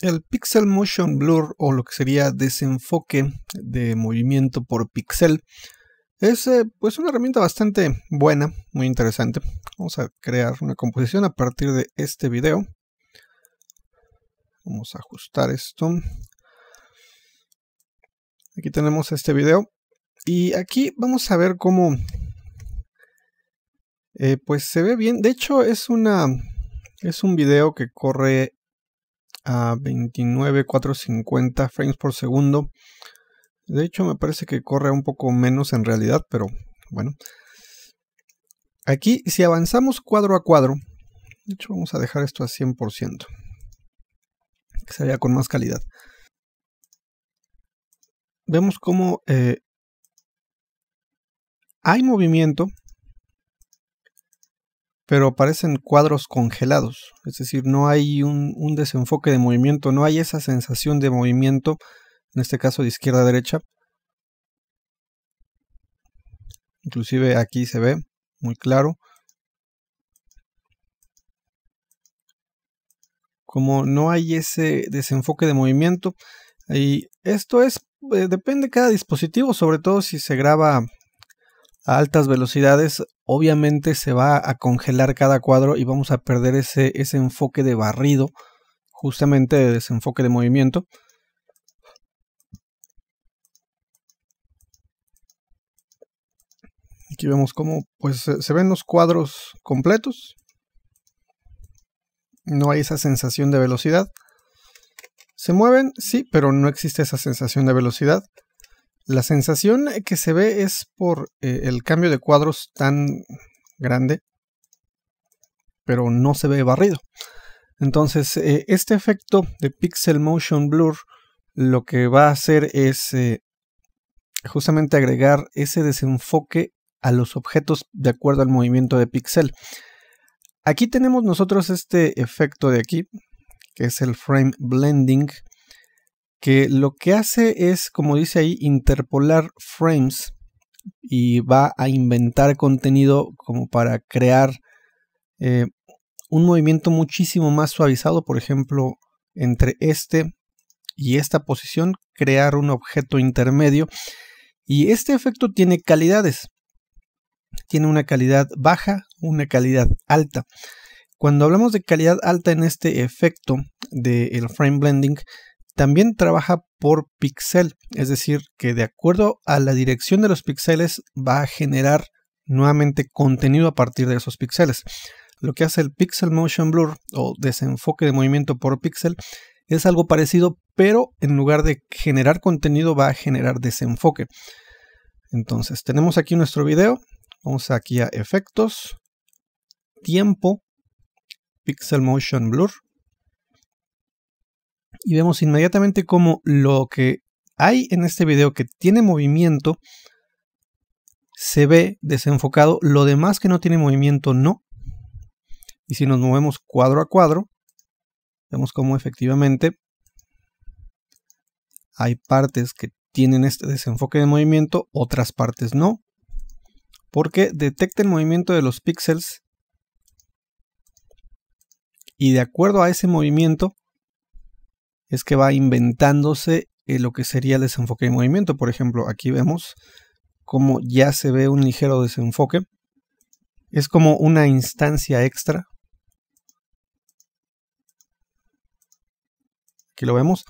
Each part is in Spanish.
El pixel motion blur o lo que sería desenfoque de movimiento por pixel es eh, pues una herramienta bastante buena, muy interesante. Vamos a crear una composición a partir de este video. Vamos a ajustar esto. Aquí tenemos este video y aquí vamos a ver cómo eh, pues se ve bien. De hecho es una es un video que corre a 450 frames por segundo. De hecho, me parece que corre un poco menos en realidad, pero bueno. Aquí, si avanzamos cuadro a cuadro, de hecho vamos a dejar esto a 100%, que se vea con más calidad. Vemos cómo eh, hay movimiento, pero parecen cuadros congelados, es decir, no hay un, desenfoque de movimiento, no hay esa sensación de movimiento, en este caso de izquierda a derecha. Inclusive aquí se ve muy claro como no hay ese desenfoque de movimiento. Y esto es, eh, depende de cada dispositivo, sobre todo si se graba a altas velocidades, obviamente se va a congelar cada cuadro y vamos a perder ese, enfoque de barrido, justamente de desenfoque de movimiento. Aquí vemos cómo pues, se ven los cuadros completos. No hay esa sensación de velocidad. Se mueven, sí, pero no existe esa sensación de velocidad. La sensación que se ve es por eh, el cambio de cuadros tan grande, pero no se ve barrido. Entonces, eh, este efecto de Pixel Motion Blur lo que va a hacer es eh, justamente agregar ese desenfoque a los objetos de acuerdo al movimiento de pixel. Aquí tenemos nosotros este efecto de aquí, que es el frame blending, que lo que hace es, como dice ahí, interpolar frames y va a inventar contenido como para crear eh, un movimiento muchísimo más suavizado, por ejemplo, entre este y esta posición, crear un objeto intermedio. Y este efecto tiene calidades. Tiene una calidad baja, una calidad alta. Cuando hablamos de calidad alta en este efecto del frame blending, también trabaja por pixel, es decir, que de acuerdo a la dirección de los píxeles va a generar nuevamente contenido a partir de esos píxeles. Lo que hace el Pixel Motion Blur o desenfoque de movimiento por píxel es algo parecido, pero en lugar de generar contenido va a generar desenfoque. Entonces, tenemos aquí nuestro video, vamos aquí a efectos, tiempo, Pixel Motion Blur, y vemos inmediatamente cómo lo que hay en este video que tiene movimiento se ve desenfocado, lo demás que no tiene movimiento no. Y si nos movemos cuadro a cuadro, vemos cómo efectivamente hay partes que tienen este desenfoque de movimiento, otras partes no, porque detecta el movimiento de los píxeles y de acuerdo a ese movimiento es que va inventándose eh, lo que sería el desenfoque de movimiento. Por ejemplo, aquí vemos como ya se ve un ligero desenfoque. Es como una instancia extra. Aquí lo vemos.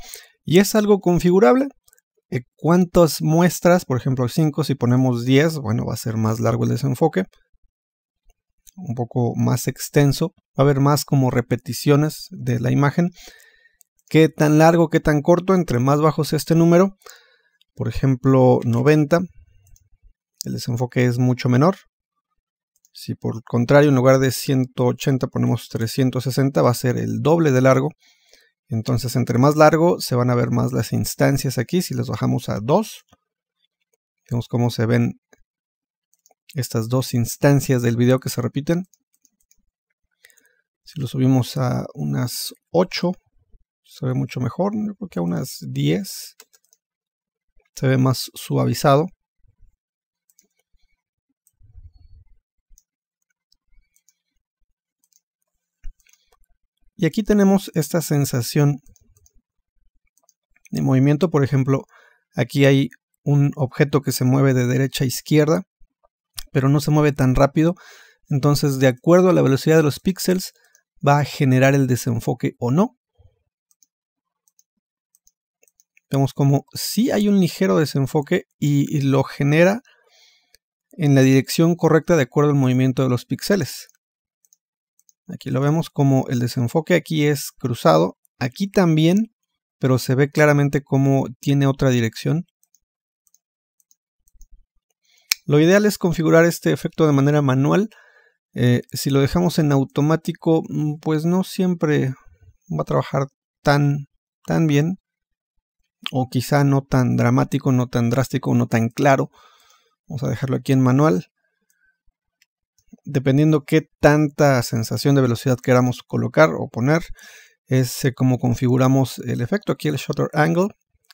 Y es algo configurable. Eh, ¿Cuántas muestras? Por ejemplo, 5. Si ponemos 10, bueno, va a ser más largo el desenfoque. Un poco más extenso. Va a haber más como repeticiones de la imagen qué tan largo, qué tan corto, entre más bajo este número, por ejemplo 90, el desenfoque es mucho menor. Si por el contrario en lugar de 180 ponemos 360 va a ser el doble de largo. Entonces entre más largo se van a ver más las instancias aquí. Si las bajamos a 2, vemos cómo se ven estas dos instancias del video que se repiten. Si lo subimos a unas 8, se ve mucho mejor, porque creo que a unas 10. Se ve más suavizado. Y aquí tenemos esta sensación de movimiento. Por ejemplo, aquí hay un objeto que se mueve de derecha a izquierda, pero no se mueve tan rápido. Entonces, de acuerdo a la velocidad de los píxeles, va a generar el desenfoque o no. Vemos como si hay un ligero desenfoque y, lo genera en la dirección correcta de acuerdo al movimiento de los píxeles. Aquí lo vemos como el desenfoque aquí es cruzado, aquí también, pero se ve claramente como tiene otra dirección. Lo ideal es configurar este efecto de manera manual. Eh, si lo dejamos en automático, mm, pues no siempre va a trabajar tan, tan bien o quizá no tan dramático, no tan drástico, no tan claro. Vamos a dejarlo aquí en manual. Dependiendo qué tanta sensación de velocidad queramos colocar o poner, es eh, como configuramos el efecto. Aquí el shutter angle,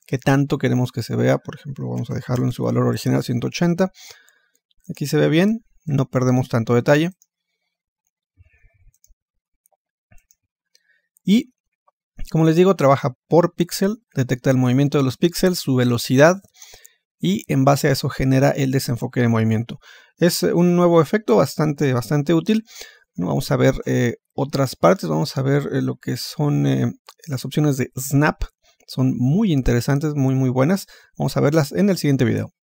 qué tanto queremos que se vea. Por ejemplo, vamos a dejarlo en su valor original 180. Aquí se ve bien, no perdemos tanto detalle. Y como les digo, trabaja por píxel, detecta el movimiento de los píxeles, su velocidad y en base a eso genera el desenfoque de movimiento. Es eh, un nuevo efecto bastante, bastante útil. Vamos a ver eh, otras partes, vamos a ver eh, lo que son las opciones de Snap. Son muy interesantes, muy muy buenas. Vamos a verlas en el siguiente video.